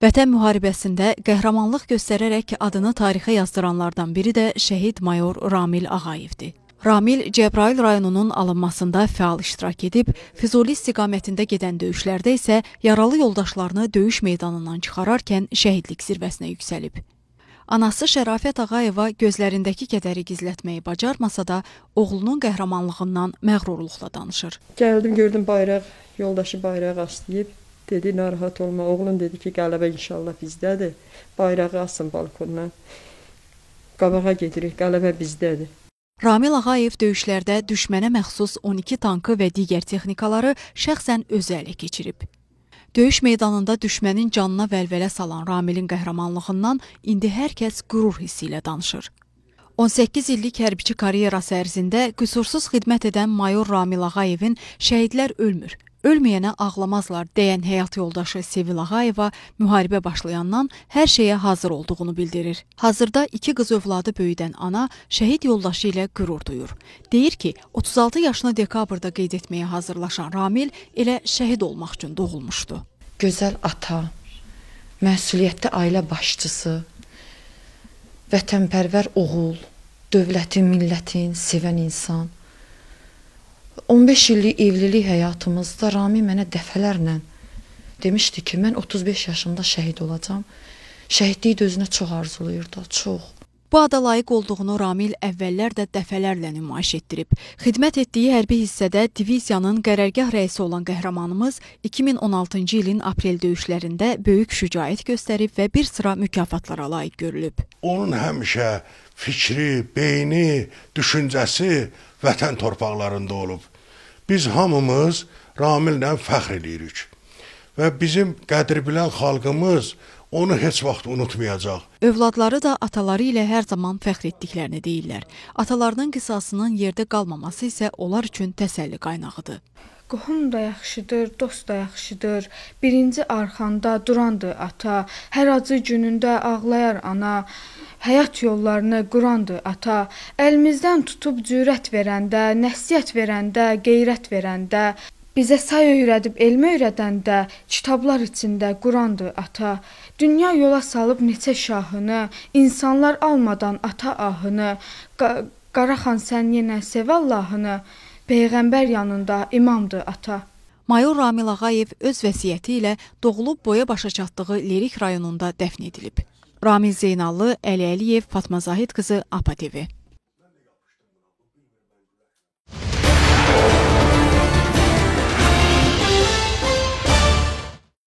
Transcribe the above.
Vətən müharibəsində qəhrəmanlıq göstərərək adını tarixə yazdıranlardan biri də şəhid mayor Ramil Ağayevdir. Ramil Cəbrayil rayonunun alınmasında fəal iştirak edib, Füzuli istiqamətində gedən döyüşlərdə isə yaralı yoldaşlarını döyüş meydanından çıxararkən şəhidlik zirvəsinə yüksəlib. Anası Şərafət Ağayeva gözlərindəki kədəri gizlətməyi bacarmasa da, oğlunun qəhrəmanlığından məğrurluqla danışır. Gəldim, gördüm bayraq, yoldaşı bayraq aslayıb, Dedi, narahat olma oğlum, dedi ki, qələbə inşallah bizdədir. Bayrağı asın balkondan. Qabağa gedirik, qələbə bizdədir. Ramil Ağayev döyüşlərdə düşmənə məxsus 12 tankı və digər texnikaları şəxsən özü ələ keçirib. Döyüş meydanında düşmənin canına vəlvələ salan Ramilin qəhrəmanlığından indi hər kəs qürur hissi ilə danışır. 18 illik hərbiçi karyerası ərzində qüsursuz xidmət edən mayor Ramil Ağayevin Şəhidlər ölmür Ölməyənə ağlamazlar deyən həyat yoldaşı Sevil Ağayeva müharibə başlayandan hər şeyə hazır olduğunu bildirir. Hazırda iki qız övladı böyüdən ana şəhid yoldaşı ilə qürur duyur. Deyir ki, 36 yaşını dekabrda qeyd etməyə hazırlaşan Ramil elə şəhid olmaq üçün doğulmuşdu. Gözəl ata, məsuliyyətli ailə başçısı, vətənpərvər oğul, dövlətin, millətin sevən insan – 15 illik evlilik həyatımızda Rami mənə dəfələrlə demişdi ki, mən 35 yaşımda şəhid olacam. Şəhidliyi də özünə çox arzulayırdı, çox. Bu ada layiq olduğunu Ramil əvvəllər də dəfələrlə nümayiş etdirib. Xidmət etdiyi hərbi hissədə diviziyanın qərərgah rəisi olan qəhrəmanımız 2016-cı ilin aprel döyüşlərində böyük şücaət göstərib və bir sıra mükafatlara layiq görülüb. Onun həmişə fikri, beyni, düşüncəsi vətən torpaqlarında olub. Biz hamımız Ramillə fəxr eləyirik. Və bizim qədribilən xalqımız onu heç vaxt unutmayacaq. Övladları da ataları ilə hər zaman fəxr etdiklərini deyirlər. Atalarının qisasının yerdə qalmaması isə onlar üçün təsəlli qaynağıdır. Qohum da yaxşıdır, dost da yaxşıdır. Birinci arxanda durandır ata, hər acı günündə ağlayar ana. Həyat yollarını Qurandır, ata. Əlimizdən tutub cürət verəndə, nəsihət verəndə, qeyrət verəndə, bizə say öyrədib elmə öyrədəndə, kitablar içində Qurandır, ata. Dünya yola salıb neçə şahını, insanlar almadan ata ahını, qa Qaraxan sən yenə sev Allahını, peyğəmbər yanında imamdır, ata. Mayor Ramil Ağayev öz vəsiyyəti ilə doğulub boya başa çatdığı Lerik rayonunda dəfn edilib. Ramil Zeynallı, Əli Əliyev, Fatma Zahid qızı, APA TV.